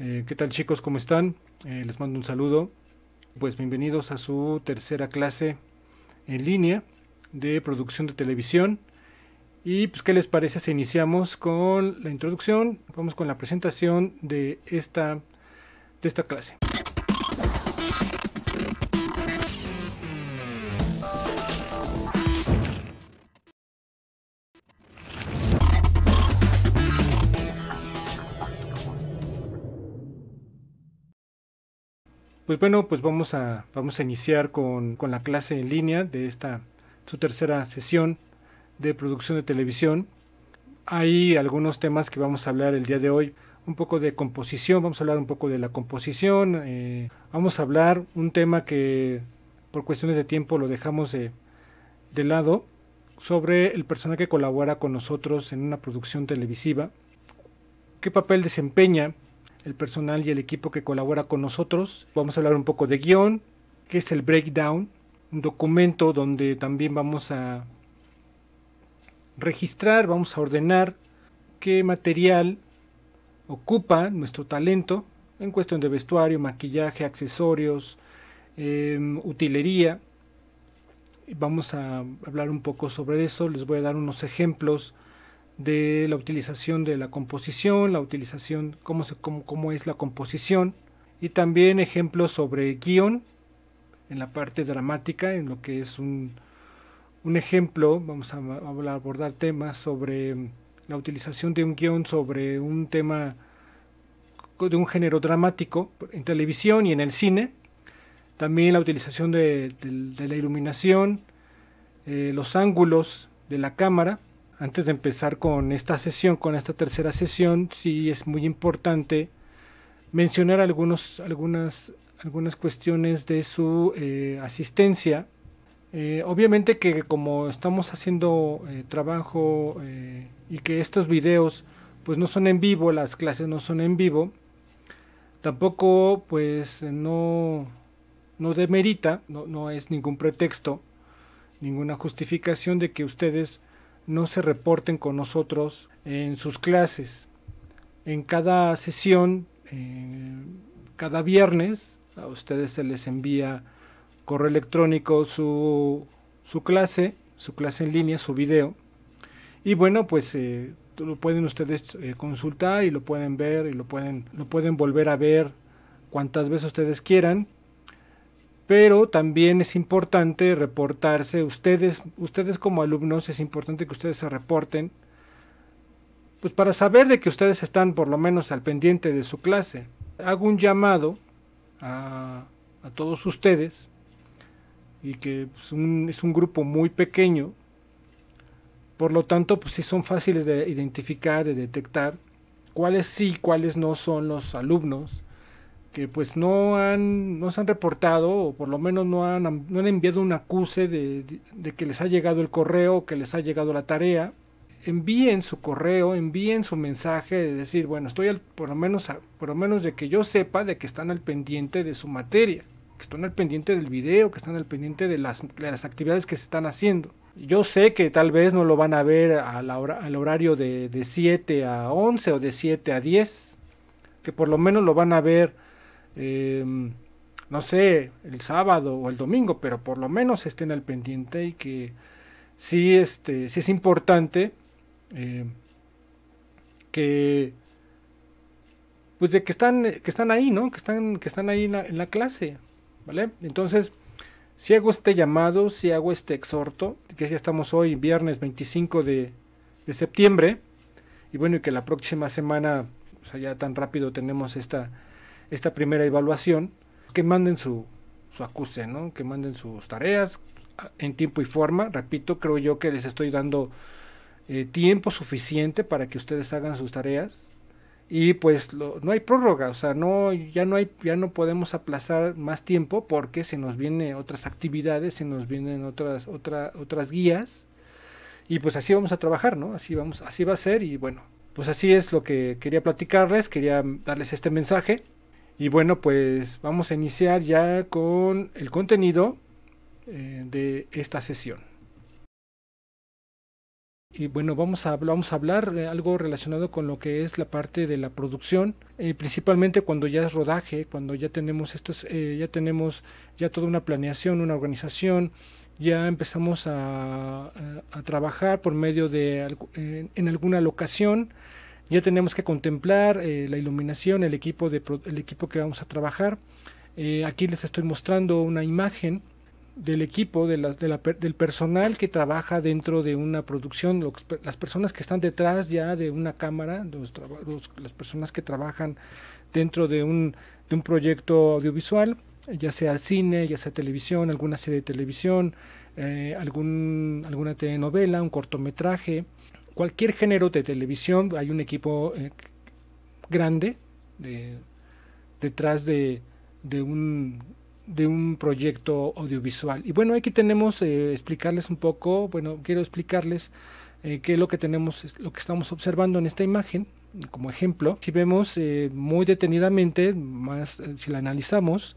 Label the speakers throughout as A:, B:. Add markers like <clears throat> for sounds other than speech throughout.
A: Eh, ¿Qué tal chicos? ¿Cómo están? Eh, les mando un saludo. Pues bienvenidos a su tercera clase en línea de producción de televisión. Y pues, ¿qué les parece si iniciamos con la introducción? Vamos con la presentación de esta, de esta clase. Pues bueno, pues vamos a, vamos a iniciar con, la clase en línea de esta, su tercera sesión de producción de televisión. Hay algunos temas que vamos a hablar el día de hoy un poco de composición, vamos a hablar un poco de la composición, eh, vamos a hablar un tema que por cuestiones de tiempo lo dejamos de, de, lado, sobre el personaje que colabora con nosotros en una producción televisiva, qué papel desempeña el personal y el equipo que colabora con nosotros. Vamos a hablar un poco de guión, que es el breakdown, un documento donde también vamos a registrar, vamos a ordenar qué material ocupa nuestro talento en cuestión de vestuario, maquillaje, accesorios, em, utilería. Vamos a hablar un poco sobre eso, les voy a dar unos ejemplos de la utilización de la composición, la utilización, cómo, cómo, es la composición, y también ejemplos sobre guión en la parte dramática, en lo que es un, un ejemplo, vamos a, abordar temas sobre la utilización de un guión sobre un tema de un género dramático en televisión y en el cine, también la utilización de, la iluminación, eh, los ángulos de la cámara, antes de empezar con esta sesión, con esta tercera sesión, sí es muy importante mencionar algunos, algunas, algunas cuestiones de su eh, asistencia. Eh, obviamente que como estamos haciendo eh, trabajo y que estos videos pues no son en vivo, las clases no son en vivo, tampoco pues no, no demerita, no es ningún pretexto, ninguna justificación de que ustedes no se reporten con nosotros en sus clases. En cada sesión, eh, cada viernes, a ustedes se les envía correo electrónico su, su clase, su clase en línea, su video. Y bueno, pues eh, lo pueden ustedes eh, consultar y lo pueden ver y lo pueden, lo pueden volver a ver cuantas veces ustedes quieran pero también es importante reportarse ustedes, ustedes como alumnos es importante que ustedes se reporten pues para saber de que ustedes están por lo menos al pendiente de su clase. Hago un llamado a, todos ustedes y que pues, es un grupo muy pequeño, por lo tanto pues sí son fáciles de identificar, de detectar cuáles sí, cuáles no son los alumnos que pues no han, no se han reportado, o por lo menos no han, no han enviado un acuse de, que les ha llegado el correo, que les ha llegado la tarea, envíen su correo, envíen su mensaje de decir, bueno, estoy por lo menos por lo menos de que yo sepa de que están al pendiente de su materia, que están al pendiente del video, que están al pendiente de las, actividades que se están haciendo. Yo sé que tal vez no lo van a ver a hora, al horario de, de 7 a 11 o de 7 a 10, que por lo menos lo van a ver Em, no sé, el sábado o el domingo, pero por lo menos estén al pendiente y que sí, este, sí es importante em, que pues de que están, que están ahí, ¿no? Que están, que están ahí en la, clase, ¿vale? Entonces, si hago este llamado, si hago este exhorto, que ya estamos hoy, viernes 25 de, de septiembre, y bueno, y que la próxima semana, o sea, ya tan rápido tenemos esta, esta primera evaluación, que manden su, su acuse, ¿no? que manden sus tareas en tiempo y forma. Repito, creo yo que les estoy dando eh, tiempo suficiente para que ustedes hagan sus tareas. Y pues no hay prórroga, o sea, no, ya, no hay, ya no podemos aplazar más tiempo porque se nos vienen otras actividades, se nos vienen otras, otras guías. Y pues así vamos a trabajar, ¿no? Así, vamos, así va a ser y bueno, pues así es lo que quería platicarles, quería darles este mensaje. Y bueno, pues vamos a iniciar ya con el contenido eh, de esta sesión. Y bueno, vamos a, vamos a hablar de eh, algo relacionado con lo que es la parte de la producción, eh, principalmente cuando ya es rodaje, cuando ya tenemos estos, ya tenemos ya toda una planeación, una organización, ya empezamos a, trabajar por medio de en alguna locación ya tenemos que contemplar eh, la iluminación, el equipo, de, el equipo que vamos a trabajar. Eh, aquí les estoy mostrando una imagen del equipo, de la, del personal que trabaja dentro de una producción, las personas que están detrás ya de una cámara, las personas que trabajan dentro de un, de un proyecto audiovisual, ya sea cine, ya sea televisión, alguna serie de televisión, eh, algún, alguna telenovela, un cortometraje, cualquier género de televisión hay un equipo eh, grande detrás de, un, proyecto audiovisual. Y bueno, aquí tenemos eh, explicarles un poco, bueno, quiero explicarles eh, qué es lo que tenemos, lo que estamos observando en esta imagen. Como ejemplo, si vemos muy detenidamente, más si la analizamos,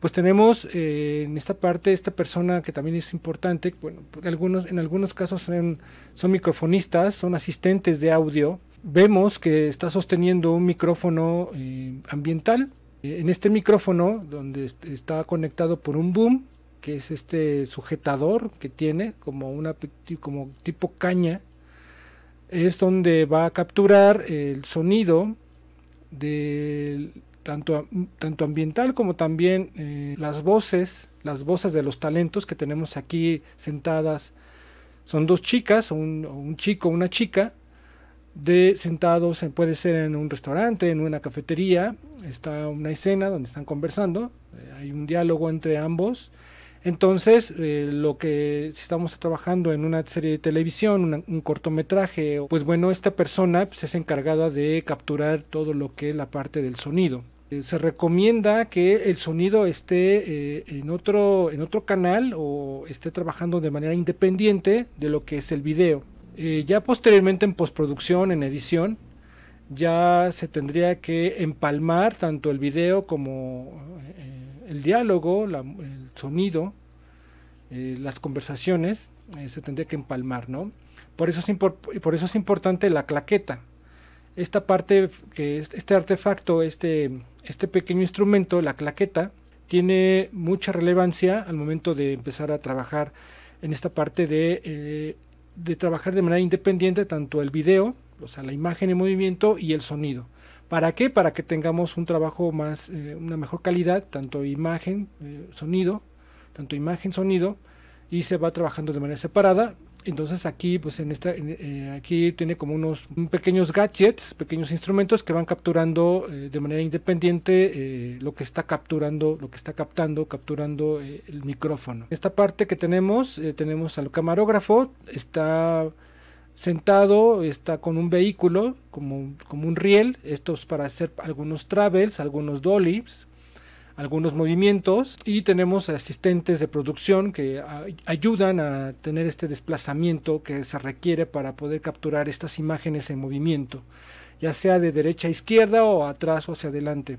A: pues tenemos eh, en esta parte esta persona que también es importante, bueno, pues, algunos, en algunos casos son, son microfonistas, son asistentes de audio, vemos que está sosteniendo un micrófono eh, ambiental. En este micrófono, donde está conectado por un boom, que es este sujetador que tiene como una como tipo caña, es donde va a capturar el sonido del tanto, ambiental como también eh, las voces, las voces de los talentos que tenemos aquí sentadas. Son dos chicas, un, un chico, una chica, de sentados, eh, puede ser en un restaurante, en una cafetería, está una escena donde están conversando, eh, hay un diálogo entre ambos. Entonces, lo que si estamos trabajando en una serie de televisión, un cortometraje, pues bueno, esta persona pues, es encargada de capturar todo lo que es la parte del sonido. Eh, se recomienda que el sonido esté eh, en, otro, en otro canal o esté trabajando de manera independiente de lo que es el video. Eh, ya posteriormente en postproducción, en edición, ya se tendría que empalmar tanto el video como el diálogo, el sonido, las conversaciones, se tendría que empalmar, ¿no? Por eso, es por eso es importante la claqueta esta parte, que este artefacto, este, este pequeño instrumento, la claqueta, tiene mucha relevancia al momento de empezar a trabajar en esta parte eh, de, trabajar de manera independiente tanto el video, o sea, la imagen en movimiento y el sonido. ¿Para qué? Para que tengamos un trabajo más, eh, una mejor calidad, tanto imagen, eh, sonido, tanto imagen, sonido, y se va trabajando de manera separada entonces aquí, pues, eh, aquí tiene como unos pequeños gadgets, pequeños instrumentos que van capturando eh, de manera independiente eh, lo que está capturando, lo que está captando, capturando el micrófono. Esta parte que tenemos, tenemos al camarógrafo, está sentado, está con un vehículo, como, como un riel, esto es para hacer algunos travels, algunos dollies, algunos movimientos y tenemos asistentes de producción que ayudan a tener este desplazamiento que se requiere para poder capturar estas imágenes en movimiento, ya sea de derecha a izquierda o atrás o hacia adelante.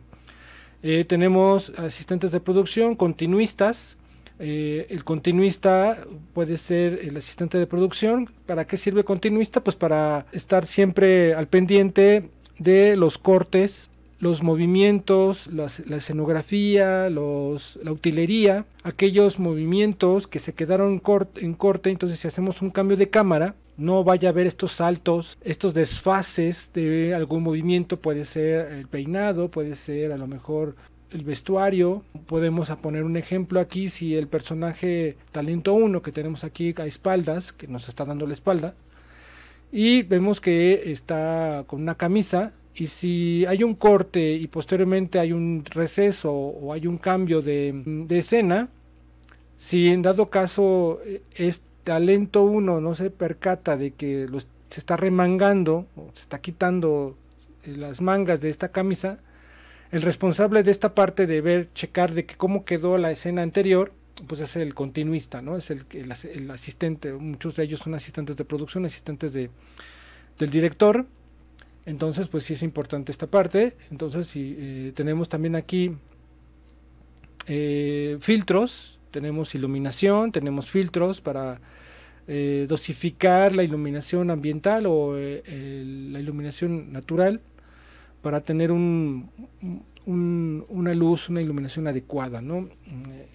A: Eh, tenemos asistentes de producción, continuistas. Eh, el continuista puede ser el asistente de producción. ¿Para qué sirve continuista? Pues para estar siempre al pendiente de los cortes los movimientos, la escenografía, la utilería, aquellos movimientos que se quedaron en corte, entonces si hacemos un cambio de cámara, no vaya a haber estos saltos, estos desfases de algún movimiento, puede ser el peinado, puede ser a lo mejor el vestuario. Podemos poner un ejemplo aquí si el personaje talento 1 que tenemos aquí a espaldas, que nos está dando la espalda, y vemos que está con una camisa, y si hay un corte y posteriormente hay un receso o hay un cambio de, escena, si en dado caso eh, es talento uno no se percata de que se está remangando o se está quitando eh, las mangas de esta camisa, el responsable de esta parte de ver, checar de cómo quedó la escena anterior, pues es el continuista, ¿no? Es el, el asistente, muchos de ellos son asistentes de producción, asistentes de, del director, entonces, pues sí es importante esta parte. Entonces, si eh, tenemos también aquí eh, filtros, tenemos iluminación, tenemos filtros para eh, dosificar la iluminación ambiental o la iluminación natural para tener una luz, una iluminación adecuada, ¿no? Mm,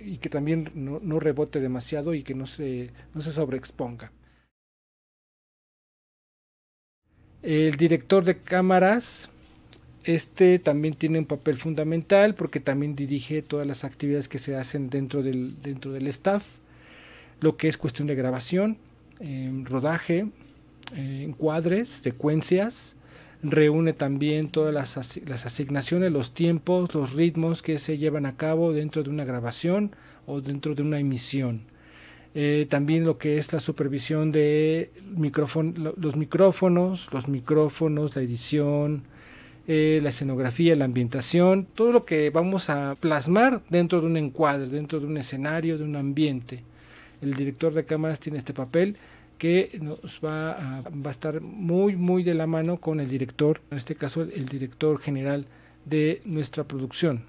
A: y que también no, rebote demasiado y que no se sobreexponga. El director de cámaras, este también tiene un papel fundamental porque también dirige todas las actividades que se hacen dentro del, dentro del staff, lo que es cuestión de grabación, em, rodaje, em, encuadres, secuencias, reúne también todas las, asignaciones, los tiempos, los ritmos que se llevan a cabo dentro de una grabación o dentro de una emisión. Eh, también lo que es la supervisión de los micrófonos, los micrófonos, la edición, eh, la escenografía, la ambientación, todo lo que vamos a plasmar dentro de un encuadre, dentro de un escenario, de un ambiente. El director de cámaras tiene este papel que nos va va a estar muy, muy de la mano con el director, en este caso el director general de nuestra producción.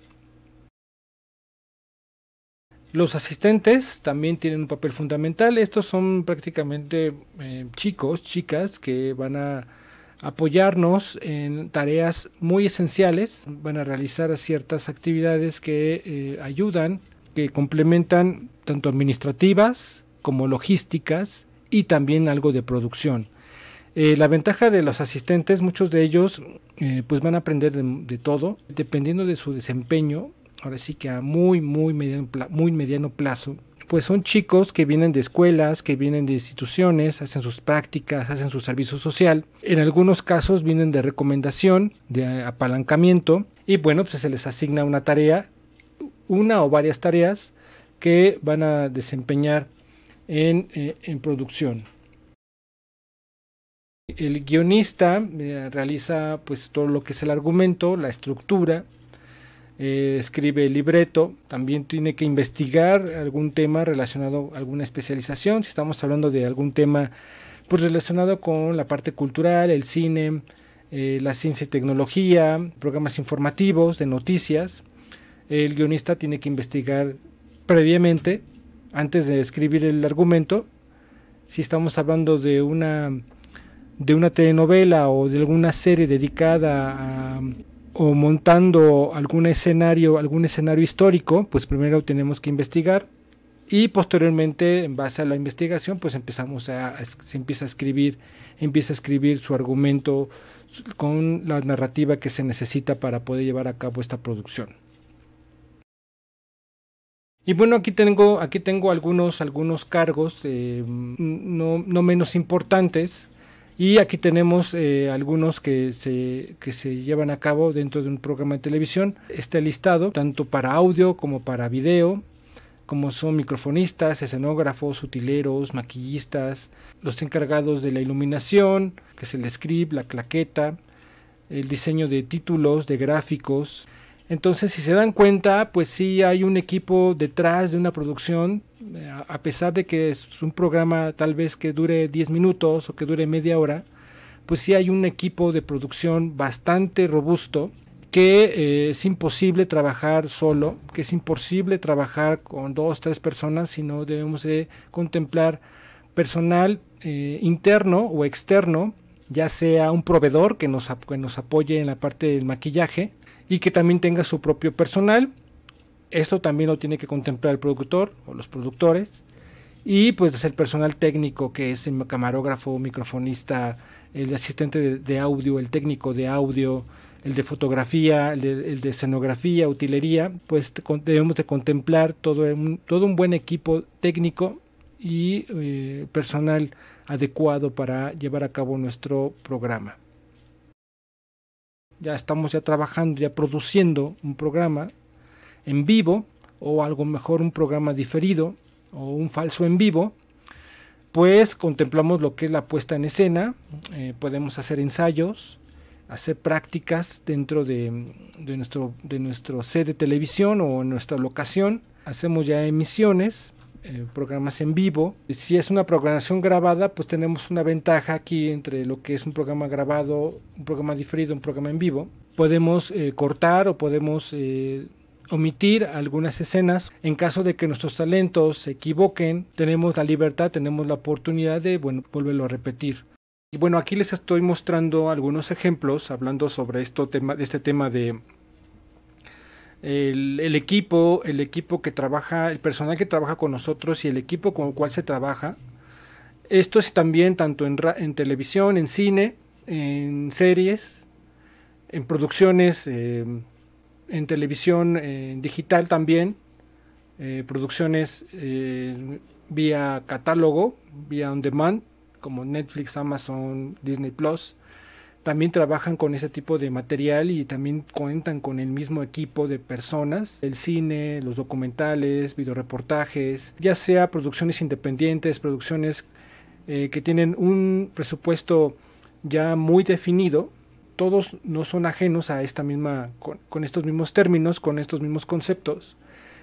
A: Los asistentes también tienen un papel fundamental. Estos son prácticamente eh, chicos, chicas que van a apoyarnos en tareas muy esenciales, van a realizar ciertas actividades que eh, ayudan, que complementan tanto administrativas como logísticas y también algo de producción. Eh, la ventaja de los asistentes, muchos de ellos pues van a aprender de todo, dependiendo de su desempeño, ahora sí que a muy, muy mediano, muy mediano plazo, pues son chicos que vienen de escuelas, que vienen de instituciones, hacen sus prácticas, hacen su servicio social. En algunos casos vienen de recomendación, de apalancamiento, y bueno, pues se les asigna una tarea, una o varias tareas que van a desempeñar en, eh, producción. El guionista eh, realiza pues todo lo que es el argumento, la estructura, eh, escribe el libreto, también tiene que investigar algún tema relacionado a alguna especialización, si estamos hablando de algún tema pues relacionado con la parte cultural, el cine, eh, la ciencia y tecnología, programas informativos, de noticias. El guionista tiene que investigar previamente, antes de escribir el argumento, si estamos hablando de una de una telenovela o de alguna serie dedicada a o montando algún escenario, algún escenario histórico, pues primero tenemos que investigar y posteriormente en base a la investigación pues empezamos a, se empieza a escribir, empieza a escribir su argumento con la narrativa que se necesita para poder llevar a cabo esta producción. Y bueno, aquí tengo, aquí tengo algunos, algunos cargos eh, no, no menos importantes y aquí tenemos eh, algunos que se, que se llevan a cabo dentro de un programa de televisión. Está listado tanto para audio como para video, como son microfonistas, escenógrafos, utileros, maquillistas, los encargados de la iluminación, que es el script, la claqueta, el diseño de títulos, de gráficos, entonces, si se dan cuenta, pues sí hay un equipo detrás de una producción, eh, a pesar de que es un programa tal vez que dure 10 minutos o que dure media hora, pues sí hay un equipo de producción bastante robusto que eh, es imposible trabajar solo, que es imposible trabajar con dos, tres personas, sino debemos de contemplar personal eh, interno o externo, ya sea un proveedor que nos, que nos apoye en la parte del maquillaje, y que también tenga su propio personal. Esto también lo tiene que contemplar el productor o los productores. Y pues el personal técnico, que es el camarógrafo, microfonista, el asistente de, audio, el técnico de audio, el de fotografía, el de, escenografía, utilería, pues debemos de contemplar todo un, todo un buen equipo técnico y eh, personal adecuado para llevar a cabo nuestro programa ya estamos ya trabajando, ya produciendo un programa en vivo o algo mejor un programa diferido o un falso en vivo, pues contemplamos lo que es la puesta en escena, eh, podemos hacer ensayos, hacer prácticas dentro de, nuestro, de nuestro set de televisión o en nuestra locación, hacemos ya emisiones eh, programas en vivo. Si es una programación grabada, pues tenemos una ventaja aquí entre lo que es un programa grabado, un programa diferido, un programa en vivo. Podemos eh, cortar o podemos eh, omitir algunas escenas. En caso de que nuestros talentos se equivoquen, tenemos la libertad, tenemos la oportunidad de, bueno, volverlo a repetir. Y bueno, aquí les estoy mostrando algunos ejemplos hablando sobre esto, tema, este tema de el, equipo, el equipo que trabaja, el personal que trabaja con nosotros y el equipo con el cual se trabaja. Esto es también tanto en, televisión, en cine, en series, en producciones, eh, en televisión eh, digital también, eh, producciones vía catálogo, vía on demand, como Netflix, Amazon, Disney Plus, también trabajan con ese tipo de material y también cuentan con el mismo equipo de personas, el cine, los documentales, videoreportajes, ya sea producciones independientes, producciones eh, que tienen un presupuesto ya muy definido, todos no son ajenos a esta misma, con, estos mismos términos, con estos mismos conceptos.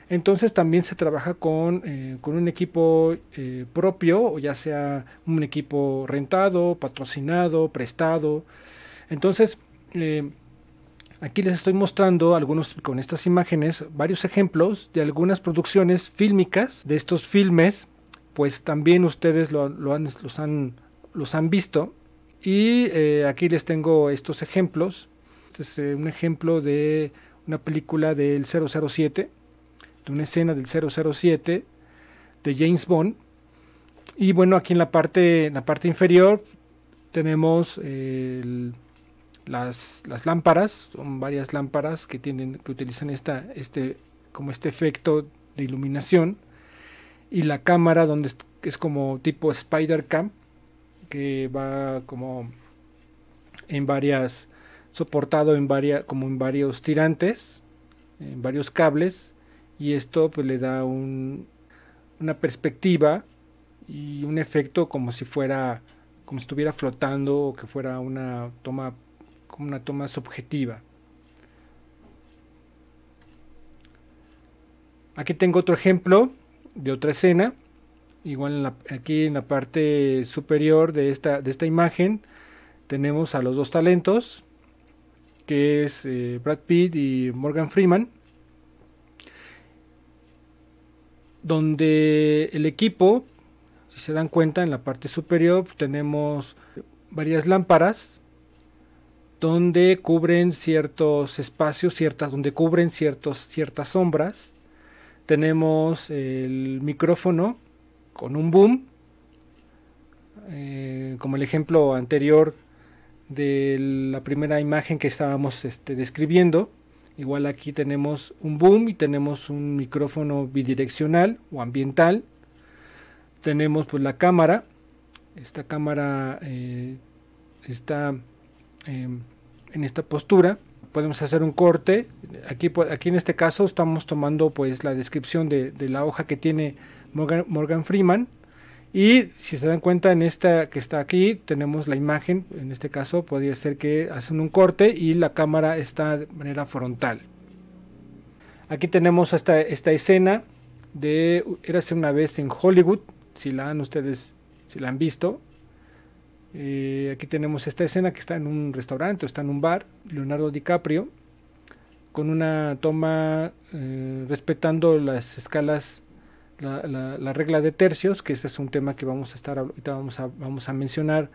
A: Entonces también se trabaja con, eh, un equipo eh, propio propio, ya sea un equipo rentado, patrocinado, prestado, entonces, eh, aquí les estoy mostrando algunos con estas imágenes, varios ejemplos de algunas producciones fílmicas de estos filmes, pues también ustedes lo, han, los, han, los han visto. Y eh, aquí les tengo estos ejemplos. Este es eh, un ejemplo de una película del 007, de una escena del 007 de James Bond. Y bueno, aquí en la parte, en la parte inferior tenemos el, las, lámparas, son varias lámparas que tienen, que utilizan esta, este, como este efecto de iluminación, y la cámara donde es, como tipo spider cam que va como en varias soportado en varias como en varios tirantes en varios cables y esto pues le da una perspectiva y un efecto como si fuera como si estuviera flotando o que fuera una toma como una toma subjetiva. Aquí tengo otro ejemplo de otra escena. Igual aquí en la parte superior de esta, de esta imagen tenemos a los dos talentos, que es eh, Brad Pitt y Morgan Freeman, donde el equipo, si se dan cuenta, en la parte superior tenemos varias lámparas donde cubren ciertos espacios, ciertas, donde cubren ciertos, ciertas sombras. Tenemos el micrófono con un boom, eh, como el ejemplo anterior de la primera imagen que estábamos este, describiendo. Igual aquí tenemos un boom y tenemos un micrófono bidireccional o ambiental. Tenemos pues la cámara. Esta cámara eh, está em, en esta postura. Podemos hacer un corte. Aquí, aquí en este caso estamos tomando pues la descripción de, de la hoja que tiene Morgan, Freeman. Y si se dan cuenta en esta que está aquí tenemos la imagen, en este caso podría ser que hacen un corte y la cámara está de manera frontal. Aquí tenemos esta, esta escena de hace una vez en Hollywood, si la han ustedes, si la han visto, eh, aquí tenemos esta escena que está en un restaurante está en un bar, Leonardo DiCaprio, con una toma eh, respetando las escalas, la, regla de tercios, que ese es un tema que vamos a estar ahorita, vamos a, vamos a mencionar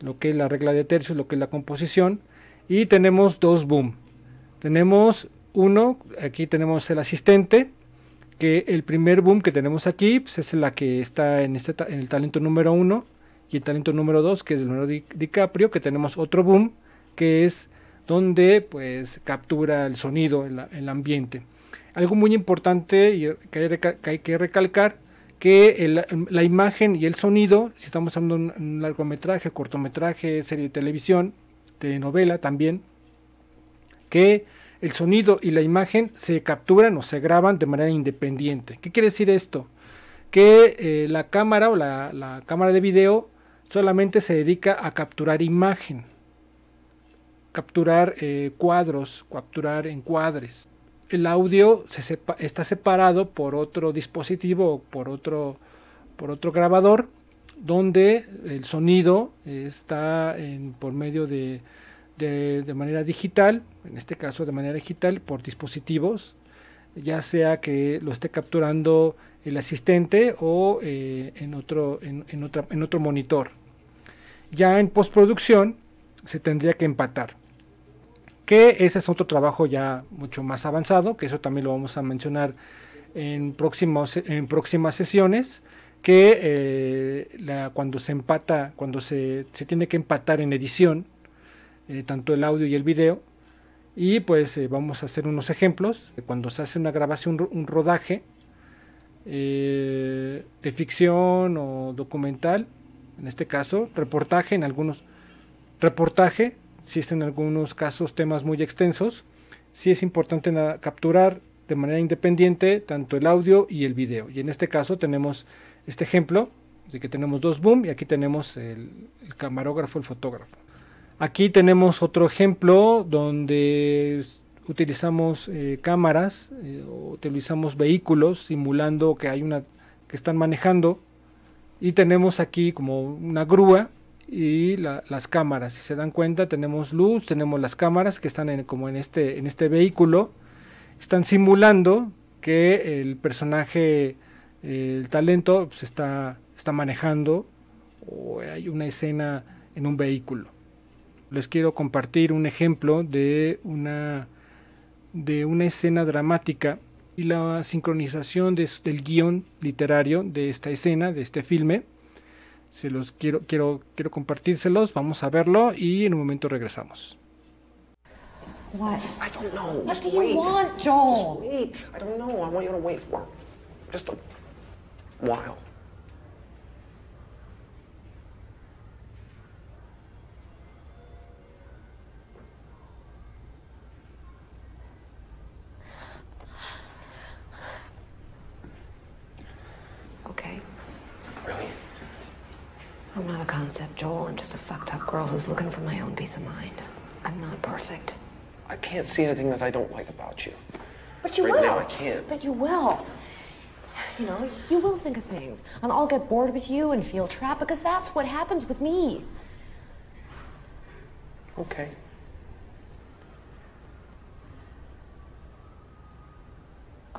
A: lo que es la regla de tercios, lo que es la composición, y tenemos dos boom. Tenemos uno, aquí tenemos el asistente, que el primer boom que tenemos aquí pues, es la que está en, este, en el talento número uno, y el talento número 2, que es el número Di DiCaprio, que tenemos otro boom, que es donde pues captura el sonido, el, ambiente. Algo muy importante que, hay que recalcar, que la imagen y el sonido, si estamos hablando de un, largometraje, cortometraje, serie de televisión, telenovela también, que el sonido y la imagen se capturan o se graban de manera independiente. ¿Qué quiere decir esto? Que eh, la cámara o la cámara de video solamente se dedica a capturar imagen, capturar eh, cuadros, capturar encuadres. El audio está separado por otro dispositivo por otro, grabador donde el sonido está en, por medio de, manera digital, en este caso de manera digital, por dispositivos, ya sea que lo esté capturando el asistente o eh, en, otro, en otro monitor. Ya en postproducción se tendría que empatar. Que ese es otro trabajo ya mucho más avanzado, que eso también lo vamos a mencionar en, próximos, en próximas sesiones que eh, cuando se empata, cuando se, tiene que empatar en edición, eh, tanto el audio y el video, y pues eh, vamos a hacer unos ejemplos, cuando se hace una grabación, un rodaje de ficción o documental, en este caso, reportaje en algunos, reportaje, si es en algunos casos temas muy extensos, sí es importante capturar de manera independiente tanto el audio y el video. Y en este caso tenemos este ejemplo, de que tenemos dos boom y aquí tenemos el, camarógrafo, el fotógrafo. Aquí tenemos otro ejemplo donde utilizamos eh, cámaras, eh, utilizamos vehículos simulando que hay una que están manejando y tenemos aquí como una grúa y las cámaras. Si se dan cuenta, tenemos luz, tenemos las cámaras que están como en este, en este vehículo. Están simulando que el personaje, el talento, se pues, está, está manejando o hay una escena en un vehículo. Les quiero compartir un ejemplo de una, de una escena dramática y la sincronización del guión literario de esta escena, de este filme. Se los quiero, quiero, quiero compartírselos, vamos a verlo y en un momento regresamos. What? Joel? wait. I don't know. I want you to wait I'm not a concept, Joel. I'm just a fucked up girl who's looking for my own peace of mind. I'm not perfect. I can't see anything that I don't like about you. But you right will. Right now, I can't. But you will. You know, you will think of things, and I'll get bored with you and feel trapped because that's what happens with me. Okay.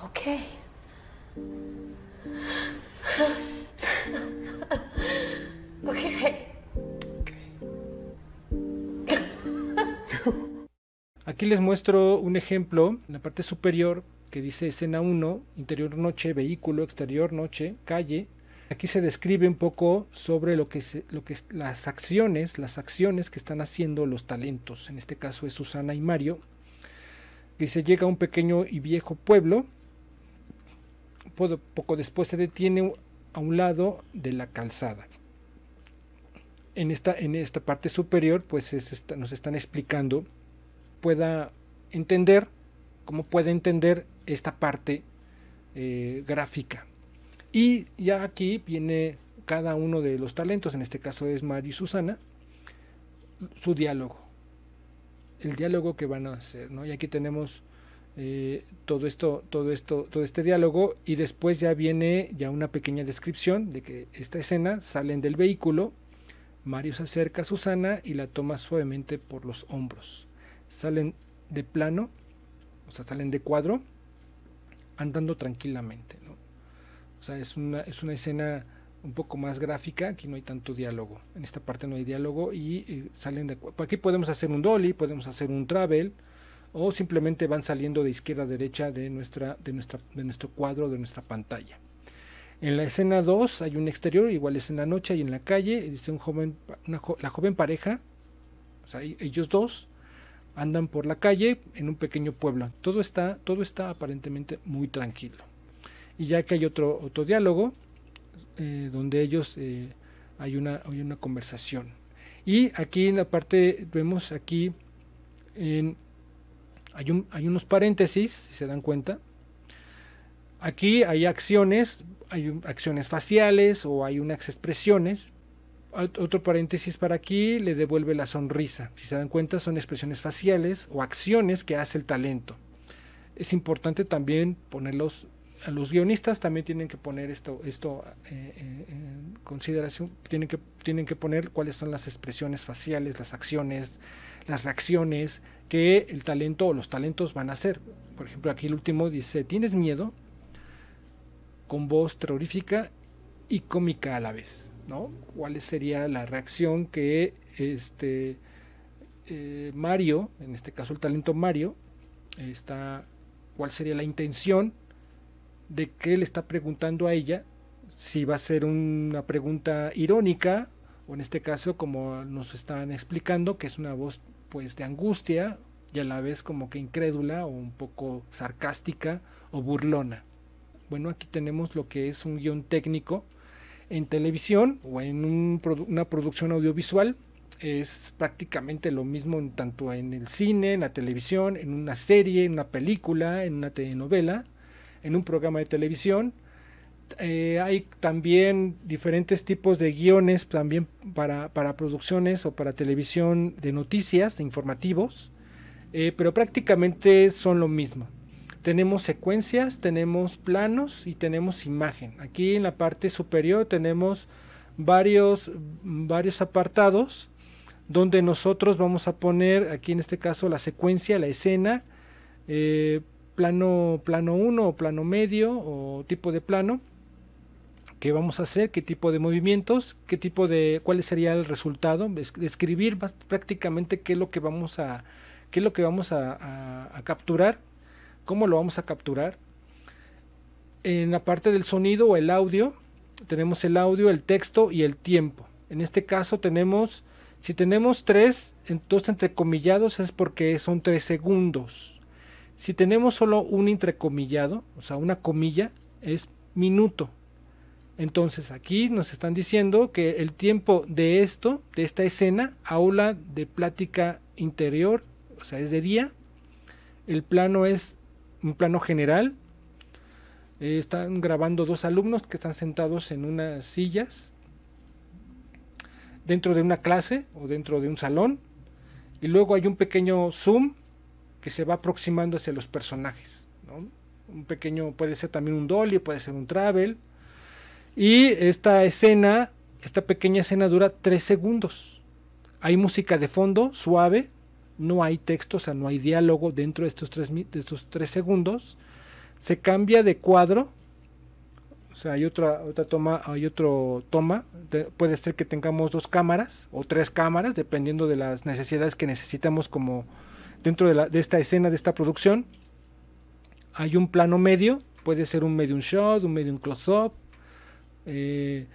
A: Okay. Aquí les muestro un ejemplo en la parte superior que dice escena 1, interior noche, vehículo, exterior noche, calle. Aquí se describe un poco sobre lo que, lo que las acciones, las acciones que están haciendo los talentos. En este caso es Susana y Mario. Dice, llega a un pequeño y viejo pueblo. Poco después se detiene a un lado de la calzada. En esta, en esta parte superior, pues nos están explicando pueda entender, cómo puede entender esta parte eh, gráfica. Y ya aquí viene cada uno de los talentos, en este caso es Mario y Susana, su diálogo, el diálogo que van a hacer, ¿no? Y aquí tenemos eh, todo esto, todo esto, todo este diálogo y después ya viene ya una pequeña descripción de que esta escena salen del vehículo, Mario se acerca a Susana y la toma suavemente por los hombros salen de plano, o sea, salen de cuadro, andando tranquilamente. O sea, es una, es una escena un poco más gráfica, aquí no hay tanto diálogo, en esta parte no hay diálogo y, eh, salen de cuadro. Aquí podemos hacer un dolly, podemos hacer un travel, o simplemente van saliendo de izquierda a derecha de, nuestra, de, nuestra, de nuestro cuadro, de nuestra pantalla. En la escena 2 hay un exterior, igual es en la noche y en la calle, dice un joven, la joven pareja, o sea, ellos dos, andan por la calle en un pequeño pueblo. Todo está, todo está aparentemente muy tranquilo. Y ya que hay otro, otro diálogo, eh, donde ellos eh, hay, una, hay una conversación. Y aquí en la parte, vemos aquí, hay, un, hay unos paréntesis, si se dan cuenta. Aquí hay acciones, hay acciones faciales o hay unas expresiones otro paréntesis para aquí, le devuelve la sonrisa. Si se dan cuenta, son expresiones faciales o acciones que hace el talento. Es importante también ponerlos, a los guionistas también tienen que poner esto, esto eh, eh, en consideración, tienen que, tienen que poner cuáles son las expresiones faciales, las acciones, las reacciones que el talento o los talentos van a hacer. Por ejemplo, aquí el último dice, ¿tienes miedo? Con voz terrorífica y cómica a la vez ¿Cuál sería la reacción que este eh, Mario, en este caso el talento Mario, está, cuál sería la intención de que le está preguntando a ella? Si va a ser una pregunta irónica, o en este caso, como nos están explicando, que es una voz pues de angustia y a la vez como que incrédula o un poco sarcástica o burlona. Bueno, aquí tenemos lo que es un guión técnico en televisión o en una producción audiovisual es prácticamente lo mismo tanto en el cine, en la televisión, en una serie, en una película, en una telenovela, en un programa de televisión. Eh, hay también diferentes tipos de guiones también para, para producciones o para televisión de noticias, de informativos, eh, pero prácticamente son lo mismo tenemos secuencias, tenemos planos y tenemos imagen. Aquí en la parte superior tenemos varios, varios apartados donde nosotros vamos a poner aquí en este caso la secuencia, la escena, eh, plano, plano 1 o plano medio o tipo de plano qué vamos a hacer, qué tipo de movimientos, qué tipo de, cuál sería el resultado, escribir prácticamente qué es lo que vamos a, qué es lo que vamos a capturar ¿Cómo lo vamos a capturar? En la parte del sonido o el audio, tenemos el audio, el texto y el tiempo. En este caso tenemos, si tenemos tres, entonces entrecomillados es porque son tres segundos. Si tenemos solo un entrecomillado, o sea, una comilla, es minuto. Entonces aquí nos están diciendo que el tiempo de esto, de esta escena, aula de plática interior, o sea, es de día. El plano es un plano general. Eh, están grabando dos alumnos que están sentados en unas sillas dentro de una clase o dentro de un salón. Y luego hay un pequeño zoom que se va aproximando hacia los personajes. Un pequeño, puede ser también un dolly, puede ser un travel. Y esta escena, esta pequeña escena dura tres segundos. Hay música de fondo, suave, no hay texto, o sea, no hay diálogo dentro de estos tres, segundos. Se cambia de cuadro, o sea, hay otra, otra toma, hay otro toma. puede ser que tengamos dos cámaras o tres cámaras, dependiendo de las necesidades que necesitamos como dentro de, esta escena, de esta producción. Hay un plano medio, puede ser un medium shot, un medium close-up. Eh,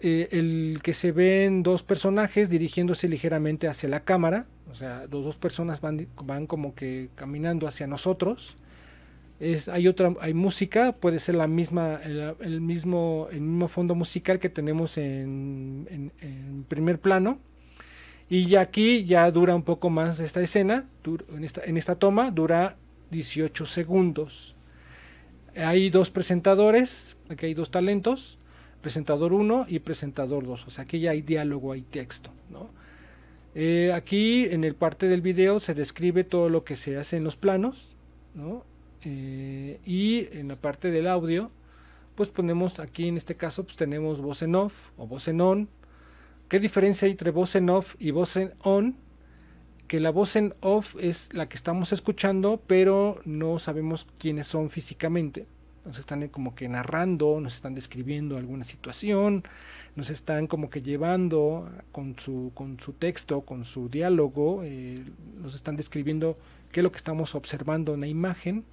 A: eh, el que se ven dos personajes dirigiéndose ligeramente hacia la cámara, o sea, dos personas van, van como que caminando hacia nosotros. Es, hay otra, hay música, puede ser la misma, el, mismo, el mismo fondo musical que tenemos en, primer plano. Y aquí ya dura un poco más esta escena, en esta, en esta toma dura 18 segundos. Hay dos presentadores, aquí hay dos talentos, presentador 1 y presentador 2. O sea, aquí ya hay diálogo, hay texto. Eh, aquí en el parte del video se describe todo lo que se hace en los planos. Eh, y en la parte del audio, pues ponemos aquí en este caso, pues tenemos voz en off o voz en on. ¿Qué diferencia hay entre voz en off y voz en on? que la voz en off es la que estamos escuchando, pero no sabemos quiénes son físicamente nos están eh, como que narrando, nos están describiendo alguna situación, nos están como que llevando con su, con su texto, con su diálogo, eh, nos están describiendo qué es lo que estamos observando en la imagen.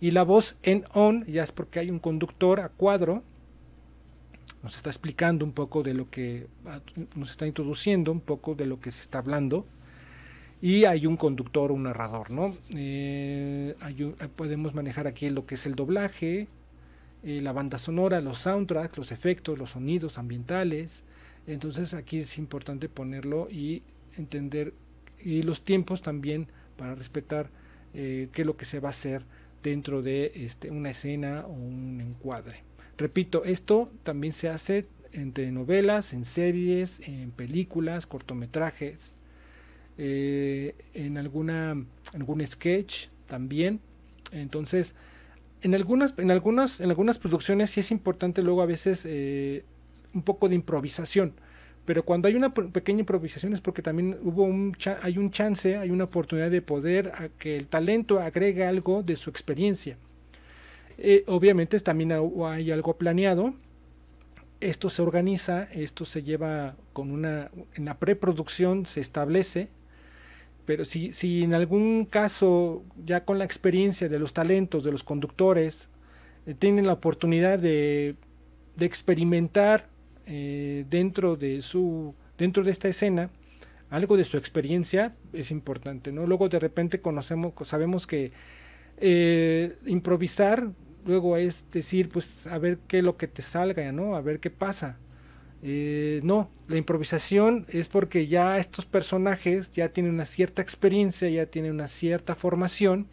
A: Y la voz en on ya es porque hay un conductor a cuadro, nos está explicando un poco de lo que nos está introduciendo, un poco de lo que se está hablando y hay un conductor un narrador, ¿no? Eh, eh, podemos manejar aquí lo que es el doblaje, eh, la banda sonora, los soundtracks, los efectos, los sonidos ambientales. Entonces aquí es importante ponerlo y entender y los tiempos también para respetar qué es lo que se va a hacer dentro de este, una escena o un encuadre. Repito, esto también se hace entre novelas, en series, en películas, cortometrajes eh, en alguna algún sketch también. Entonces, en algunas, en algunas, en algunas producciones sí es importante luego a veces eh, un poco de improvisación. Pero cuando hay una pequeña improvisación es porque también hubo un hay un chance, hay una oportunidad de poder que el talento agregue algo de su experiencia. Eh, obviamente también hay algo planeado. Esto se organiza, esto se lleva con una en la preproducción se establece pero si, si en algún caso, ya con la experiencia de los talentos, de los conductores, eh, tienen la oportunidad de, experimentar eh, dentro, de su, dentro de esta escena, algo de su experiencia es importante, ¿no? Luego de repente conocemos, sabemos que eh, improvisar luego es decir, pues a ver qué es lo que te salga, ¿no? A ver qué pasa. Eh, no, la improvisación es porque ya estos personajes ya tienen una cierta experiencia, ya tienen una cierta formación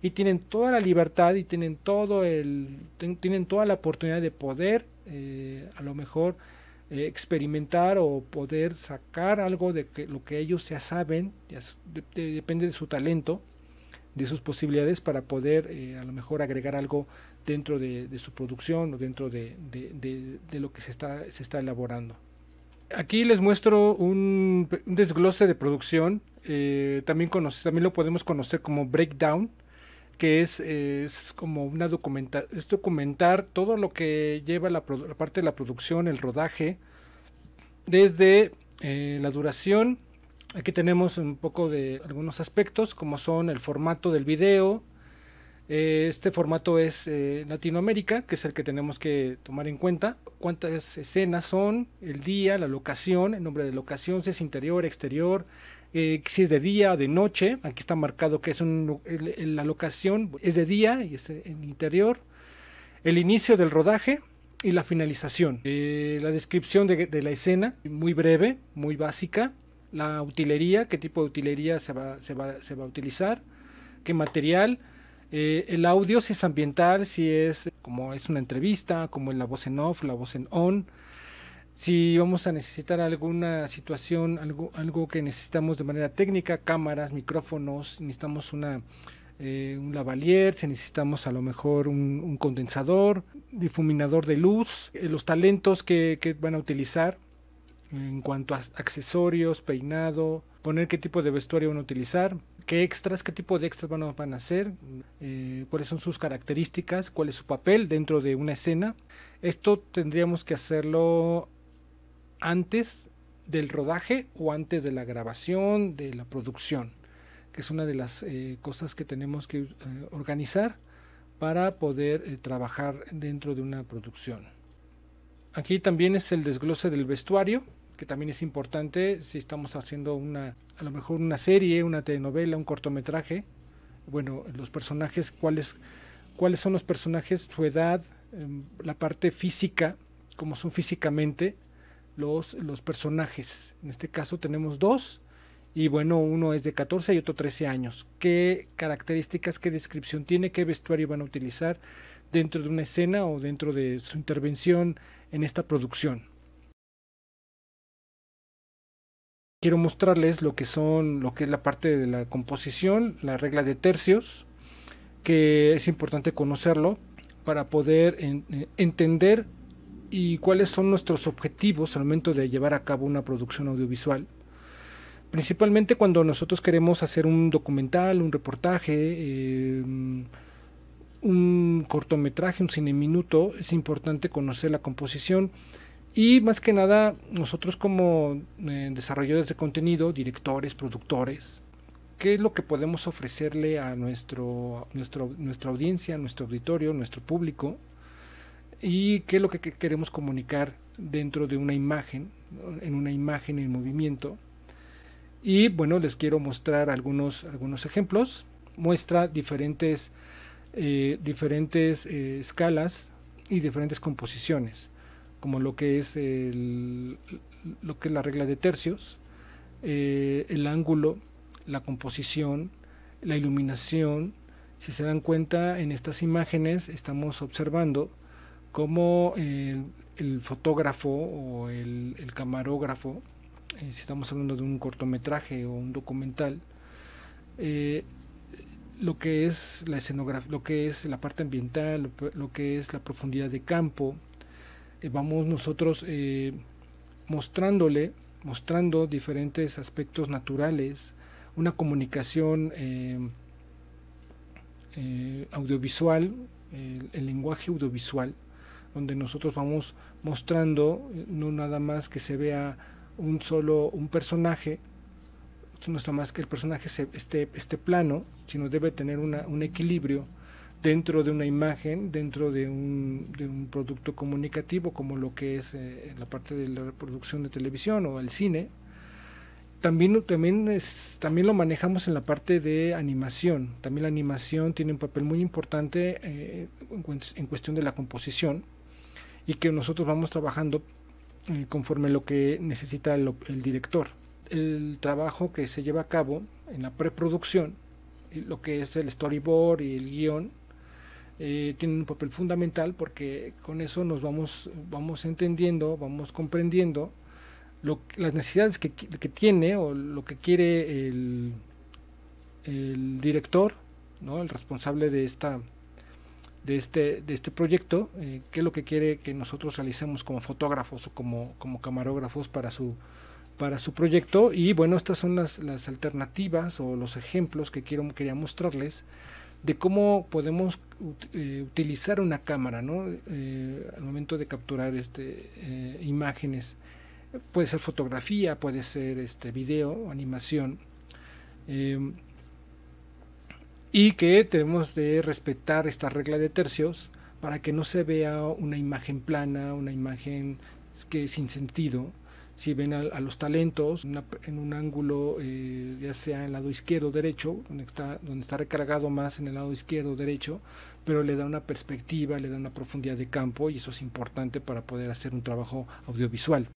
A: y tienen toda la libertad y tienen todo el tienen toda la oportunidad de poder eh, a lo mejor eh, experimentar o poder sacar algo de que, lo que ellos ya saben, depende de su talento, de sus posibilidades para poder a lo mejor agregar algo dentro de, su producción o dentro de, lo que se está, se está elaborando. Aquí les muestro un, desglose de producción, eh, también, también lo podemos conocer como breakdown, que es, eh, como una es documentar todo lo que lleva la, parte de la producción, el rodaje, desde eh, la duración. Aquí tenemos un poco de algunos aspectos como son el formato del video, eh, este formato es eh, Latinoamérica, que es el que tenemos que tomar en cuenta. Cuántas escenas son, el día, la locación, el nombre de locación, si es interior, exterior, eh, si es de día o de noche. Aquí está marcado que es la locación es de día y es en interior. El inicio del rodaje y la finalización. la descripción de, la escena, muy breve, muy básica. La utilería, qué tipo de utilería se va, se va a utilizar, qué material eh, el audio, si es ambiental, si es como es una entrevista, como es la voz en off, la voz en on. Si vamos a necesitar alguna situación, algo, algo que necesitamos de manera técnica, cámaras, micrófonos, necesitamos una, eh, un lavalier, si necesitamos a lo mejor un, condensador, difuminador de luz, eh, los talentos que van a utilizar en cuanto a accesorios, peinado, poner qué tipo de vestuario van a utilizar, qué extras, qué tipo de extras van a, van a hacer, eh, cuáles son sus características, cuál es su papel dentro de una escena. Esto tendríamos que hacerlo antes del rodaje o antes de la grabación, de la producción, que es una de las eh, cosas que tenemos que eh, organizar para poder trabajar dentro de una producción. Aquí también es el desglose del vestuario que también es importante si estamos haciendo una, a lo mejor una serie, una telenovela, un cortometraje. Bueno, los personajes, cuáles, cuáles son los personajes, su edad, em, la parte física, cómo son físicamente los, los personajes. En este caso tenemos dos y bueno, uno es de 14 y otro 13 años. ¿Qué características, qué descripción tiene, qué vestuario van a utilizar dentro de una escena o dentro de su intervención en esta producción? quiero mostrarles lo que son lo que es la parte de la composición, la regla de tercios, que es importante conocerlo para poder eh, entender y cuáles son nuestros objetivos al momento de llevar a cabo una producción audiovisual. Principalmente cuando nosotros queremos hacer un documental, un reportaje, eh, un cortometraje, un cineminuto, es importante conocer la composición y más que nada, nosotros como eh, desarrolladores de contenido, directores, productores, ¿qué es lo que podemos ofrecerle a nuestro, nuestra audiencia, nuestro auditorio, nuestro público? ¿Y qué es lo que queremos comunicar dentro de una imagen, en una imagen en movimiento? Y bueno, les quiero mostrar algunos, algunos ejemplos. Muestra diferentes, eh, diferentes eh, escalas y diferentes composiciones como lo que es lo que la regla de tercios, eh, el ángulo, la composición, la iluminación. Si se dan cuenta, en estas imágenes estamos observando cómo el fotógrafo o el, camarógrafo, eh, si estamos hablando de un cortometraje o un documental, eh, lo que es la escenografía, lo que es la parte ambiental, lo que es la profundidad de campo, eh, vamos nosotros eh, mostrándole, mostrando diferentes aspectos naturales, una comunicación eh, audiovisual, el, lenguaje audiovisual, donde nosotros vamos mostrando no nada más que se vea un solo un personaje no está más que el personaje se, esté, esté plano sino debe tener una, un equilibrio dentro de una imagen, dentro de un, de un producto comunicativo como lo que es eh, la parte de la producción de televisión o el cine. También, también, también lo manejamos en la parte de animación. También la animación tiene un papel muy importante eh, en, cuestión de la composición y que nosotros vamos trabajando conforme eh, conforme lo que necesita el, el director. El trabajo que se lleva a cabo en la preproducción lo que es el storyboard y el guión, eh, tienen un papel fundamental porque con eso nos vamos, vamos entendiendo, vamos comprendiendo las necesidades que, tiene o lo que quiere el, director, el responsable de esta de este, de este proyecto, eh, qué es lo que quiere que nosotros realicemos como fotógrafos o como, camarógrafos para su, para su proyecto. Y bueno, estas son las, las alternativas o los ejemplos que quiero, quería mostrarles de cómo podemos eh, utilizar una cámara eh, al momento de capturar este, eh, imágenes. Puede ser fotografía, puede ser este, video, animación. Em, y que tenemos de respetar esta regla de tercios para que no se vea una imagen plana, una imagen que sin sentido, si ven a, los talentos en un ángulo, eh, ya sea en el lado izquierdo o derecho, donde está, donde está recargado más en el lado izquierdo o derecho, pero le da una perspectiva, le da una profundidad de campo y eso es importante para poder hacer un trabajo audiovisual.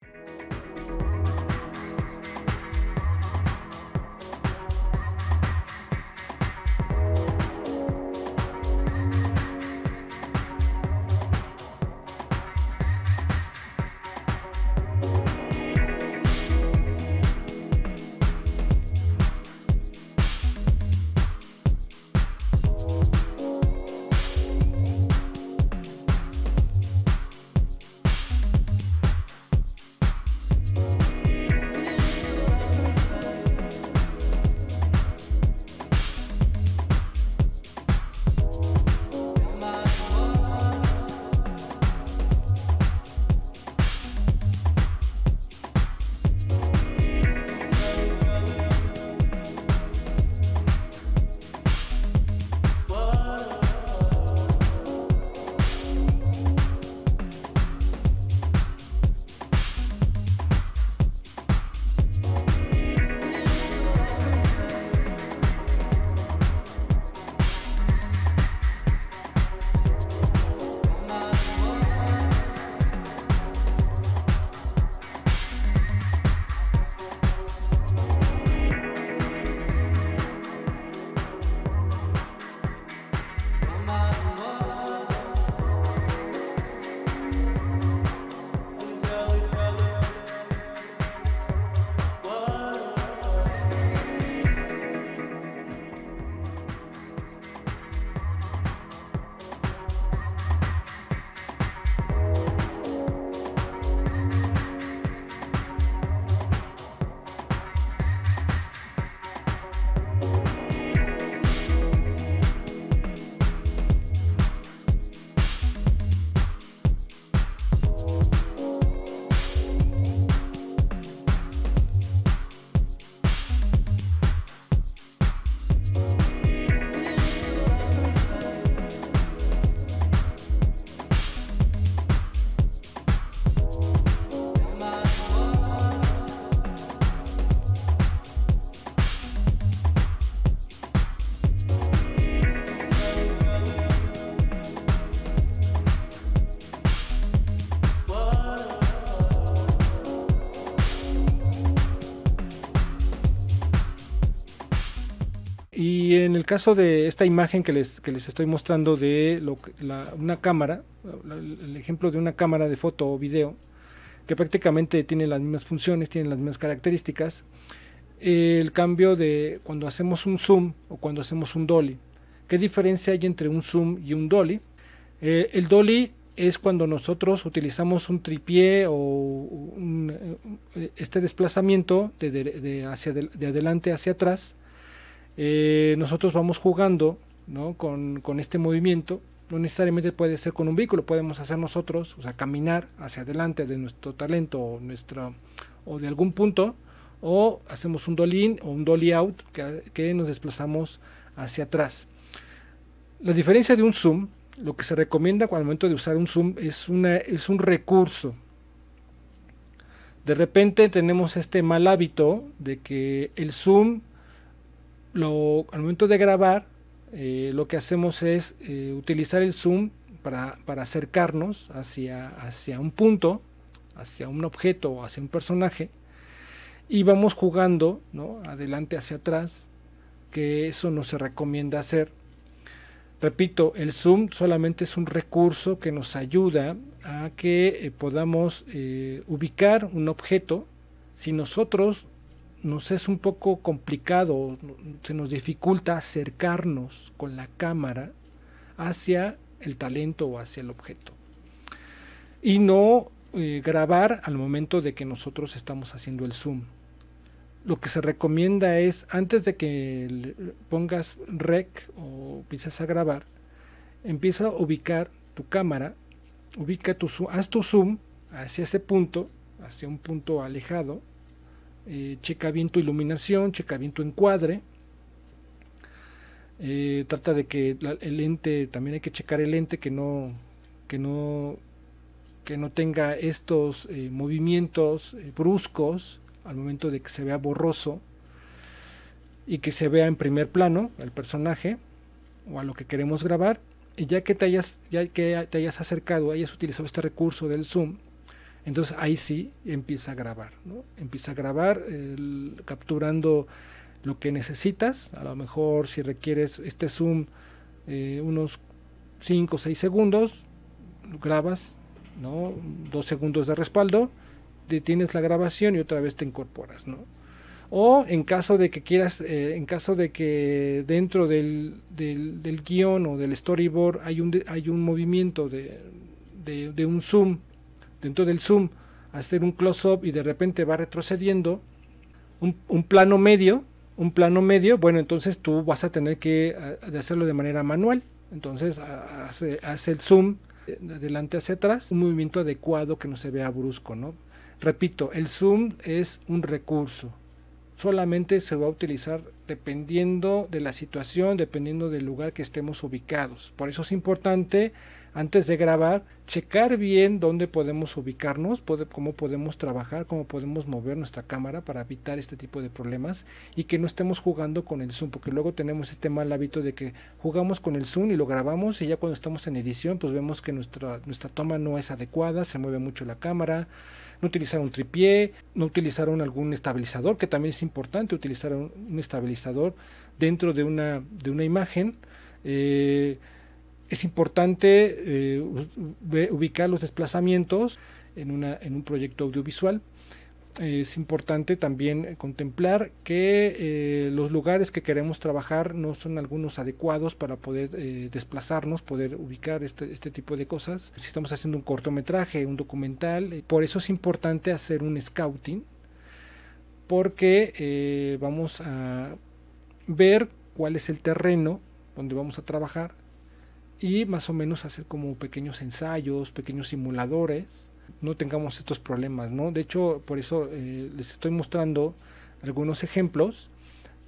A: Y en el caso de esta imagen que les, que les estoy mostrando de una cámara, el ejemplo de una cámara de foto o video, que prácticamente tiene las mismas funciones, tiene las mismas características, el cambio de cuando hacemos un zoom o cuando hacemos un dolly. ¿Qué diferencia hay entre un zoom y un dolly? Eh, el dolly es cuando nosotros utilizamos un tripié o eh, este desplazamiento hacia de, adelante hacia atrás eh, nosotros vamos jugando con, este movimiento. No necesariamente puede ser con un vehículo, podemos hacer nosotros, o sea, caminar hacia adelante de nuestro talento o, o de algún punto, o hacemos un dolly o un dolly out que, nos desplazamos hacia atrás. La diferencia de un zoom, lo que se recomienda al momento de usar un zoom es un recurso. De repente tenemos este mal hábito de que el zoom al momento de grabar, eh, lo que hacemos es eh, utilizar el zoom para, acercarnos hacia, un punto, hacia un objeto o hacia un personaje, y vamos jugando adelante hacia atrás, que eso no se recomienda hacer. Repito, el zoom solamente es un recurso que nos ayuda a que eh, podamos ubicar un objeto si nosotros nos es un poco complicado, se nos dificulta acercarnos con la cámara hacia el talento o hacia el objeto. Y no eh, grabar al momento de que nosotros estamos haciendo el zoom. Lo que se recomienda es, antes de que pongas rec o empieces a grabar, empieza a ubicar tu cámara, ubica tu, haz tu zoom hacia ese punto, hacia un punto alejado, eh, checa bien tu iluminación, checa bien tu encuadre. Eh, trata de que el lente, también hay que checar el lente que no, que no, que no tenga estos eh, movimientos bruscos al momento de que se vea borroso y que se vea en primer plano el personaje o a lo que queremos grabar. Y ya que te hayas, ya que te hayas acercado, hayas utilizado este recurso del zoom, entonces ahí sí empieza a grabar, ¿no? Empieza a grabar capturando lo que necesitas, a lo mejor si requieres este zoom eh, unos 5 o 6 segundos, grabas, ¿no? 2 segundos de respaldo, detienes la grabación y otra vez te incorporas, O en caso de que quieras, eh, en caso de que dentro del, del, guión o del storyboard hay un, hay un movimiento de un zoom dentro del zoom hacer un close-up y de repente va retrocediendo, un, plano medio, un plano medio, bueno, entonces tú vas a tener que eh, hacerlo de manera manual. Entonces hace, el zoom eh, de adelante hacia atrás, un movimiento adecuado que no se vea brusco, ¿no? Repito, el zoom es un recurso. Solamente se va a utilizar dependiendo de la situación, dependiendo del lugar que estemos ubicados. Por eso es importante antes de grabar, checar bien dónde podemos ubicarnos, cómo podemos trabajar, cómo podemos mover nuestra cámara para evitar este tipo de problemas y que no estemos jugando con el zoom, porque luego tenemos este mal hábito de que jugamos con el zoom y lo grabamos y ya cuando estamos en edición pues vemos que nuestra, nuestra toma no es adecuada, se mueve mucho la cámara, no utilizaron tripié, no utilizaron algún estabilizador, que también es importante utilizar un, estabilizador dentro de una, de una imagen. Eh, es importante eh, ubicar los desplazamientos en, un proyecto audiovisual. Es importante también contemplar que eh, los lugares que queremos trabajar no son algunos adecuados para poder eh, desplazarnos, poder ubicar este, este tipo de cosas. Si estamos haciendo un cortometraje, un documental, por eso es importante hacer un scouting, porque vamos a ver cuál es el terreno donde vamos a trabajar y más o menos hacer como pequeños ensayos, pequeños simuladores, no tengamos estos problemas, ¿no? De hecho, por eso eh, les estoy mostrando algunos ejemplos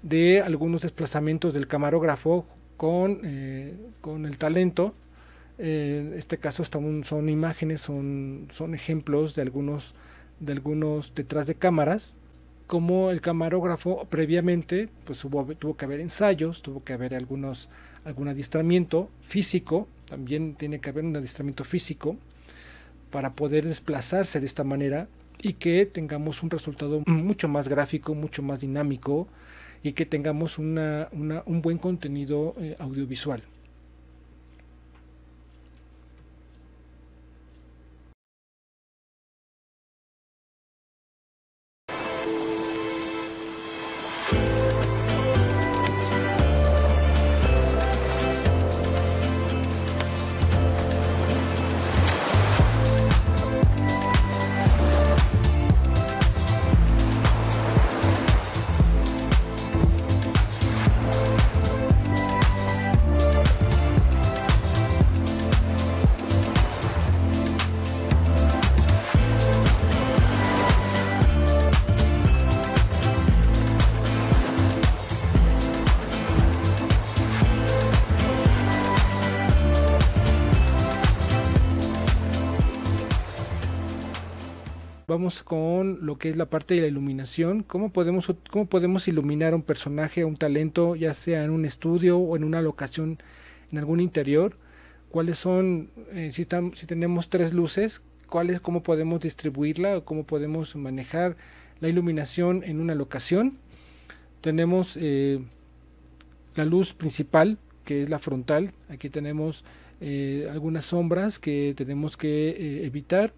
A: de algunos desplazamientos del camarógrafo con, eh, el talento. Eh, en este caso están, son imágenes, son, son ejemplos de algunos, de algunos detrás de cámaras, como el camarógrafo previamente pues tuvo que haber ensayos, tuvo que haber algunos algún adiestramiento físico, también tiene que haber un adiestramiento físico para poder desplazarse de esta manera y que tengamos un resultado mucho más gráfico, mucho más dinámico y que tengamos una, un buen contenido eh, audiovisual. con lo que es la parte de la iluminación. ¿Cómo podemos, cómo podemos iluminar un personaje, a un talento, ya sea en un estudio o en una locación, en algún interior? ¿Cuáles son, eh, si, si tenemos tres luces, cuáles, cómo podemos distribuirla o cómo podemos manejar la iluminación en una locación? Tenemos eh, la luz principal, que es la frontal. Aquí tenemos eh, algunas sombras que tenemos que evitar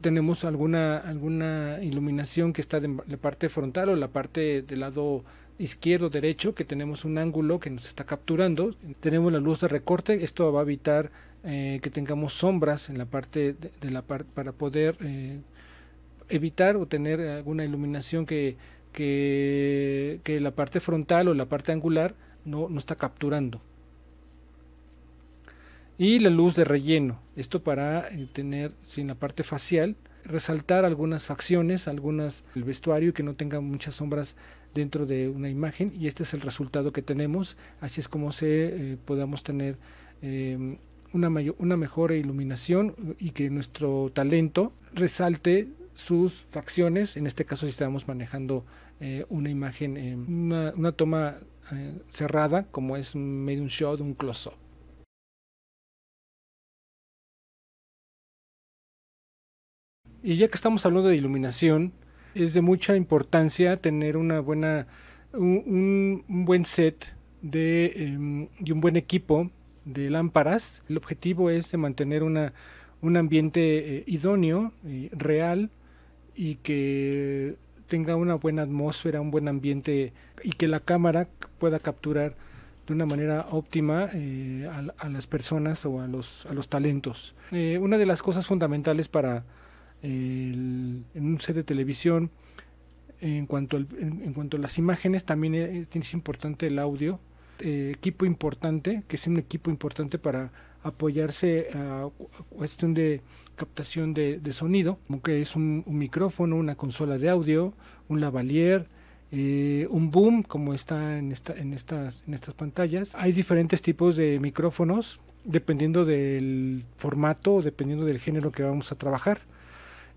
A: tenemos alguna, alguna iluminación que está en la parte frontal o la parte del lado izquierdo, derecho, que tenemos un ángulo que nos está capturando. Tenemos la luz de recorte, esto va a evitar eh, que tengamos sombras en la parte de, la para poder eh, evitar o tener alguna iluminación que, que, la parte frontal o la parte angular no, no está capturando. Y la luz de relleno, esto para eh, tener sin la parte facial, resaltar algunas facciones, algunas el vestuario que no tenga muchas sombras dentro de una imagen y este es el resultado que tenemos, así es como se eh, podamos tener em, una, una mejor iluminación eh, y que nuestro talento resalte sus facciones, en este caso si estamos manejando una imagen, em, una, una, toma cerrada como es un medium shot, un close-up. Y ya que estamos hablando de iluminación, es de mucha importancia tener una buena, un, buen set de, em, y un buen equipo de lámparas. El objetivo es de mantener una, un ambiente eh, idóneo, eh, real y que tenga una buena atmósfera, un buen ambiente y que la cámara pueda capturar de una manera óptima eh, a, las personas o los, a los talentos. una de las cosas fundamentales para el, en un set de televisión, en cuanto, en, cuanto a las imágenes, también eh, eh, es, importante el audio. Eh, equipo importante, que es un equipo importante para apoyarse a, cuestión de captación de, sonido, como que es un, micrófono, una consola de audio, un lavalier, un boom, como está en, esta, en, estas, en estas pantallas. Hay diferentes tipos de micrófonos, dependiendo del formato, dependiendo del género que vamos a trabajar.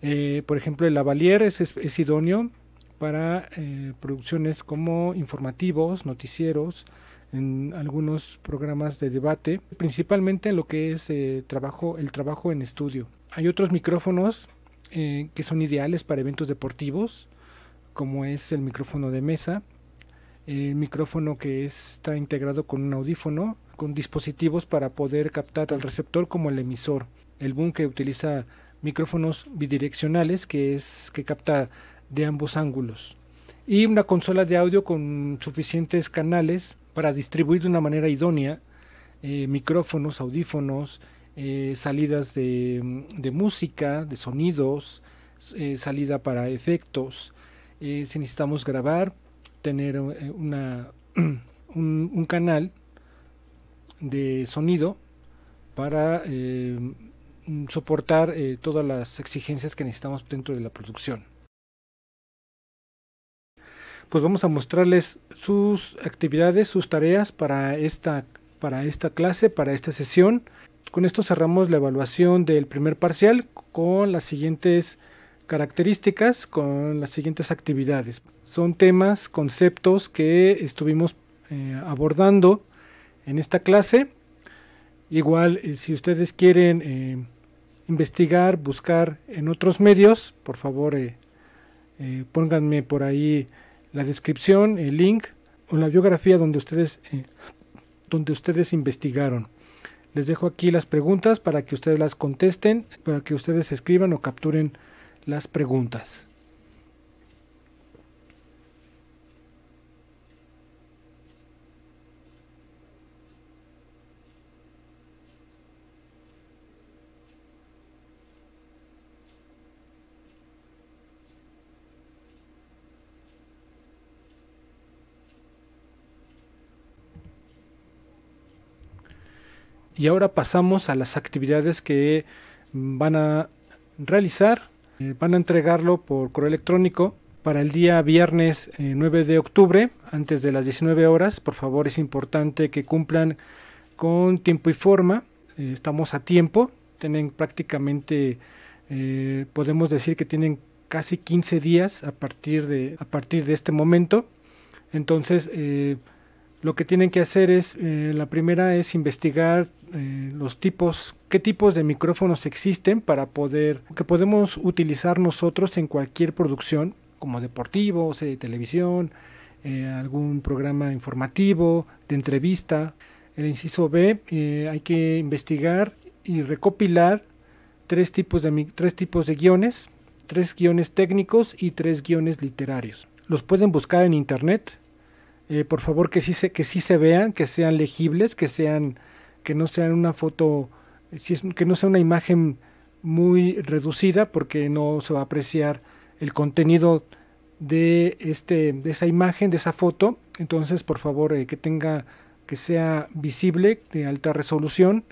A: Eh, por ejemplo, el lavalier es, idóneo para eh, producciones como informativos, noticieros, en algunos programas de debate, principalmente en lo que es eh, trabajo, el trabajo en estudio. Hay otros micrófonos que son ideales para eventos deportivos, como es el micrófono de mesa, el micrófono que está integrado con un audífono, con dispositivos para poder captar al receptor como el emisor, el boom que utiliza micrófonos bidireccionales que es que capta de ambos ángulos y una consola de audio con suficientes canales para distribuir de una manera idónea eh, micrófonos, audífonos, eh, salidas de, música, de sonidos, eh, salida para efectos. si necesitamos grabar, tener una, <clears throat> un, canal de sonido para Mm, soportar eh, todas las exigencias que necesitamos dentro de la producción. Pues vamos a mostrarles sus actividades, sus tareas para esta, para esta clase, para esta sesión. Con esto cerramos la evaluación del primer parcial con las siguientes características, con las siguientes actividades. Son temas, conceptos que estuvimos eh, abordando en esta clase. Igual, eh, si ustedes quieren investigar, buscar en otros medios, por favor eh, eh, pónganme por ahí la descripción, el link o la biografía donde ustedes, eh, donde ustedes investigaron. Les dejo aquí las preguntas para que ustedes las contesten, para que ustedes escriban o capturen las preguntas. Y ahora pasamos a las actividades que mm, van a realizar. Eh, van a entregarlo por correo electrónico para el día viernes 9 eh, de octubre, antes de las 19 horas. Por favor, es importante que cumplan con tiempo y forma. Eh, estamos a tiempo. Tienen prácticamente, podemos decir que tienen casi 15 días a partir de, a partir de este momento. Entonces, lo que tienen que hacer es, eh, la primera es investigar eh, los tipos, qué tipos de micrófonos existen para poder, que podemos utilizar nosotros en cualquier producción, como deportivo, o de televisión, eh, algún programa informativo, de entrevista. El inciso B, hay que investigar y recopilar tres tipos de, tres tipos de guiones, tres guiones técnicos y tres guiones literarios. Los pueden buscar en internet eh, por favor, que sí, se, que sí se vean, que sean legibles, que sean, que no sean una foto, que no sea una imagen muy reducida, porque no se va a apreciar el contenido de este, de esa imagen, de esa foto. Entonces, por favor, eh, que tenga, que sea visible, de alta resolución.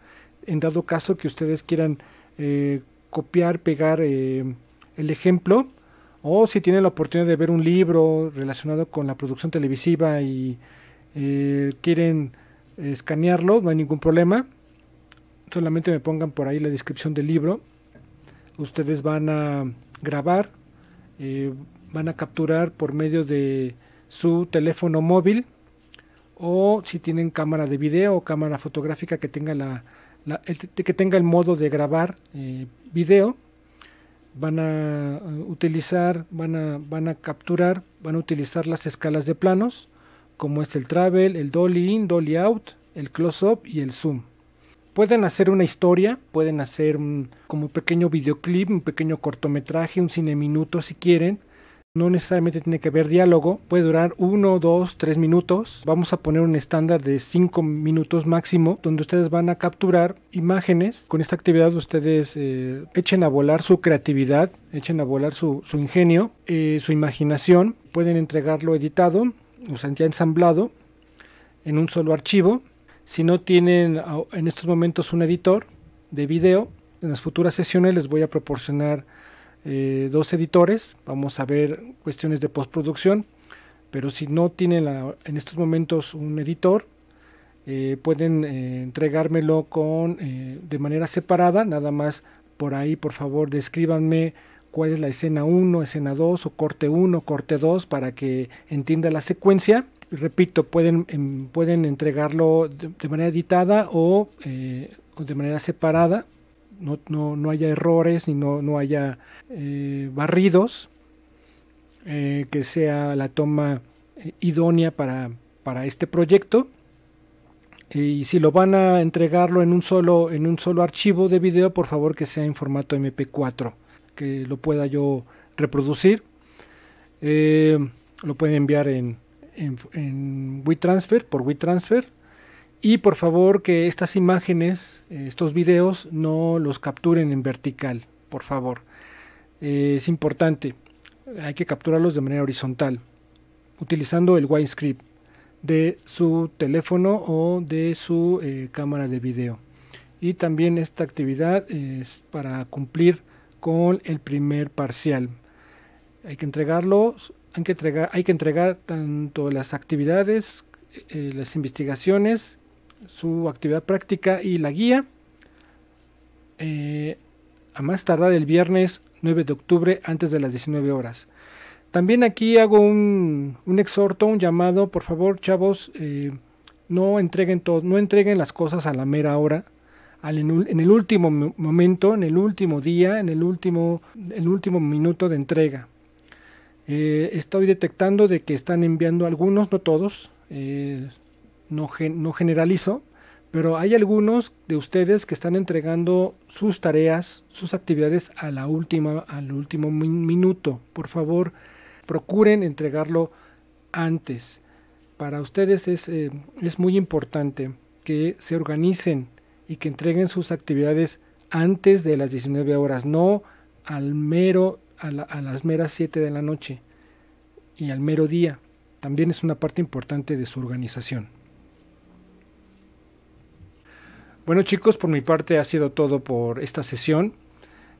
A: En dado caso que ustedes quieran eh, copiar, pegar el ejemplo, o si tienen la oportunidad de ver un libro relacionado con la producción televisiva y eh, quieren escanearlo, no hay ningún problema. Solamente me pongan por ahí la descripción del libro. Ustedes van a grabar, eh, van a capturar por medio de su teléfono móvil o si tienen cámara de video o cámara fotográfica que tenga la, el, que tenga el modo de grabar eh, video van a eh, utilizar, van a, van a capturar, van a utilizar las escalas de planos, como es el travel, el dolly in, dolly out, el close up y el zoom. Pueden hacer una historia, pueden hacer un, como un pequeño videoclip, un pequeño cortometraje, un cine minuto si quieren, no necesariamente tiene que haber diálogo, puede durar uno, dos, tres minutos. Vamos a poner un estándar de cinco minutos máximo, donde ustedes van a capturar imágenes. Con esta actividad ustedes eh, echen a volar su creatividad, echen a volar su, ingenio, eh, su imaginación. Pueden entregarlo editado, o sea, ya ensamblado, en un solo archivo. Si no tienen ah, en estos momentos un editor de video, en las futuras sesiones les voy a proporcionar eh, dos editores, vamos a ver cuestiones de postproducción, pero si no tienen en estos momentos un editor, eh, pueden eh, entregármelo con, de manera separada, nada más por ahí por favor descríbanme cuál es la escena 1, escena 2 o corte 1, corte 2 para que entienda la secuencia. Repito, pueden, em, pueden entregarlo de, manera editada o de manera separada no, haya errores y no, haya eh, barridos, eh, que sea la toma eh, idónea para, este proyecto. Y si lo van a entregarlo en un solo, en un solo archivo de video, por favor que sea en formato MP4, que lo pueda yo reproducir. lo pueden enviar en, en, en WeTransfer, por WeTransfer. Y por favor que estas imágenes, estos videos, no los capturen en vertical, por favor. Eh, es importante, hay que capturarlos de manera horizontal, utilizando el winescript de su teléfono o de su eh, cámara de video. Y también esta actividad es para cumplir con el primer parcial. Hay que entregarlos, hay que entregar, hay que entregar tanto las actividades, eh, las investigaciones su actividad práctica y la guía. Eh, a más tardar el viernes 9 de octubre antes de las 19 horas. También aquí hago un, exhorto, un llamado, por favor chavos, eh, no, entreguen no entreguen las cosas a la mera hora, al, en el último momento, en el último día, en el último, el último minuto de entrega. Eh, estoy detectando de que están enviando algunos, no todos, no, no generalizo, pero hay algunos de ustedes que están entregando sus tareas, sus actividades a la última, al último minuto. Por favor, procuren entregarlo antes. Para ustedes es, eh, es muy importante que se organicen y que entreguen sus actividades antes de las 19 horas, no al mero, a, a las meras 7 de la noche y al mero día. También es una parte importante de su organización. Bueno chicos, por mi parte ha sido todo por esta sesión.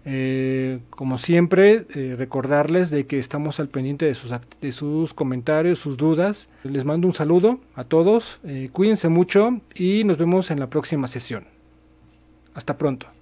A: Eh, como siempre, eh, recordarles de que estamos al pendiente de sus, sus, comentarios, sus dudas. Les mando un saludo a todos, eh, cuídense mucho y nos vemos en la próxima sesión. Hasta pronto.